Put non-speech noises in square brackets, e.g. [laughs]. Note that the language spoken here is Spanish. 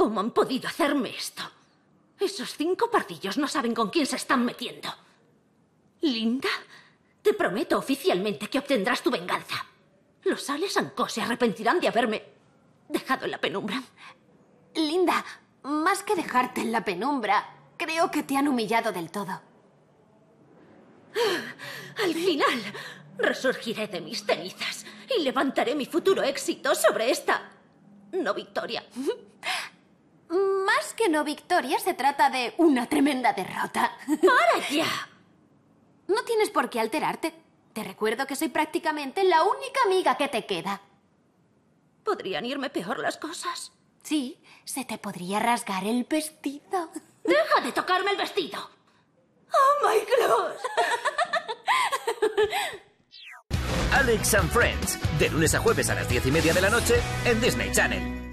¿Cómo han podido hacerme esto? Esos cinco pardillos no saben con quién se están metiendo. Linda, te prometo oficialmente que obtendrás tu venganza. Los sales se arrepentirán de haberme dejado en la penumbra. Linda, más que dejarte en la penumbra, creo que te han humillado del todo. Al final, resurgiré de mis cenizas y levantaré mi futuro éxito sobre esta... no victoria, que no victoria, se trata de una tremenda derrota. [laughs] ¡Para ya! No tienes por qué alterarte. Te recuerdo que soy prácticamente la única amiga que te queda. Podrían irme peor las cosas. Sí, se te podría rasgar el vestido. [laughs] ¡Deja de tocarme el vestido! ¡Oh, my God! Alex and Friends, de lunes a jueves a las diez y media de la noche en Disney Channel.